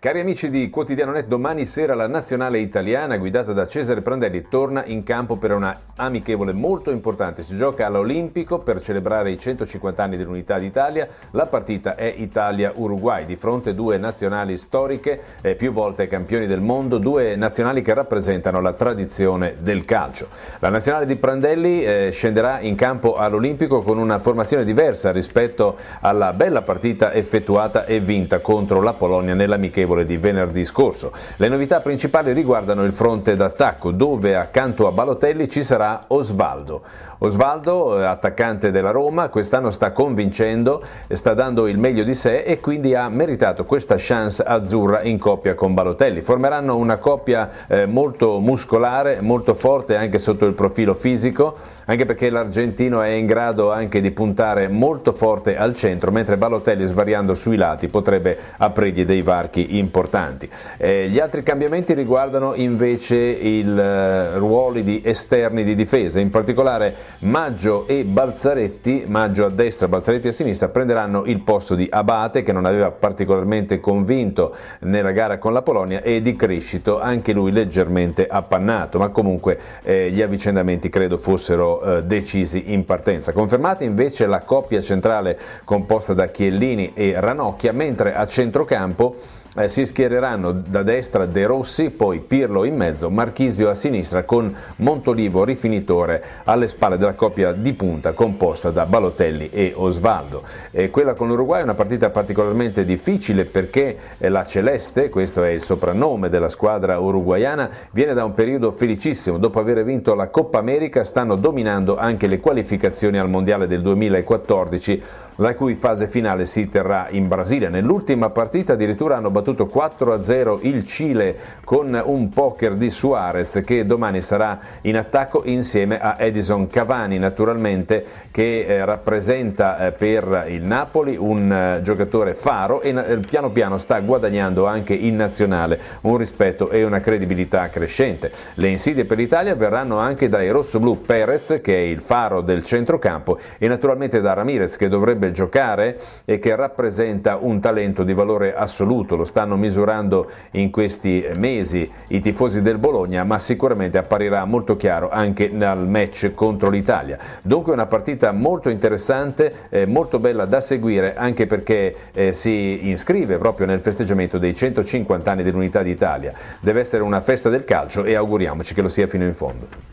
Cari amici di Quotidiano Net, domani sera la nazionale italiana guidata da Cesare Prandelli torna in campo per una amichevole molto importante. Si gioca all'Olimpico per celebrare i 150 anni dell'unità d'Italia. La partita è Italia-Uruguay, di fronte due nazionali storiche, eh, più volte campioni del mondo, due nazionali che rappresentano la tradizione del calcio. La nazionale di Prandelli eh, scenderà in campo all'Olimpico con una formazione diversa rispetto alla bella partita effettuata e vinta contro la Polonia nell'amichevole amichevole di venerdì scorso. Le novità principali riguardano il fronte d'attacco, dove accanto a Balotelli ci sarà Osvaldo. Osvaldo, eh, attaccante della Roma, quest'anno sta convincendo, sta dando il meglio di sé e quindi ha meritato questa chance azzurra in coppia con Balotelli. Formeranno una coppia eh, molto muscolare, molto forte anche sotto il profilo fisico, anche perché l'argentino è in grado anche di puntare molto forte al centro, mentre Balotelli svariando sui lati potrebbe aprirgli dei varchi importanti. Eh, gli altri cambiamenti riguardano invece i eh, ruoli di esterni di difesa, in particolare Maggio e Balzaretti, Maggio a destra, Balzaretti a sinistra, prenderanno il posto di Abate che non aveva particolarmente convinto nella gara con la Polonia e di Crescito, anche lui leggermente appannato, ma comunque eh, gli avvicendamenti credo fossero eh, decisi in partenza. Confermate invece la coppia centrale composta da Chiellini e Ranocchia, mentre a centrocampo eh, si schiereranno da destra De Rossi, poi Pirlo in mezzo, Marchisio a sinistra con Montolivo rifinitore alle spalle della coppia di punta composta da Balotelli e Osvaldo. E quella con l'Uruguay è una partita particolarmente difficile perché eh, la Celeste, questo è il soprannome della squadra uruguayana, viene da un periodo felicissimo. Dopo aver vinto la Coppa America stanno dominando anche le qualificazioni al Mondiale del 2014 la cui fase finale si terrà in Brasile. Nell'ultima partita addirittura hanno battuto 4-0 il Cile con un poker di Suarez che domani sarà in attacco insieme a Edison Cavani naturalmente che eh, rappresenta eh, per il Napoli un eh, giocatore faro e eh, piano piano sta guadagnando anche in nazionale un rispetto e una credibilità crescente. Le insidie per l'Italia verranno anche dai rossoblù Perez che è il faro del centrocampo e naturalmente da Ramirez che dovrebbe dovrebbe giocare e che rappresenta un talento di valore assoluto, lo stanno misurando in questi mesi i tifosi del Bologna, ma sicuramente apparirà molto chiaro anche nel match contro l'Italia. Dunque una partita molto interessante, eh, molto bella da seguire anche perché eh, si iscrive proprio nel festeggiamento dei 150 anni dell'Unità d'Italia. Deve essere una festa del calcio e auguriamoci che lo sia fino in fondo.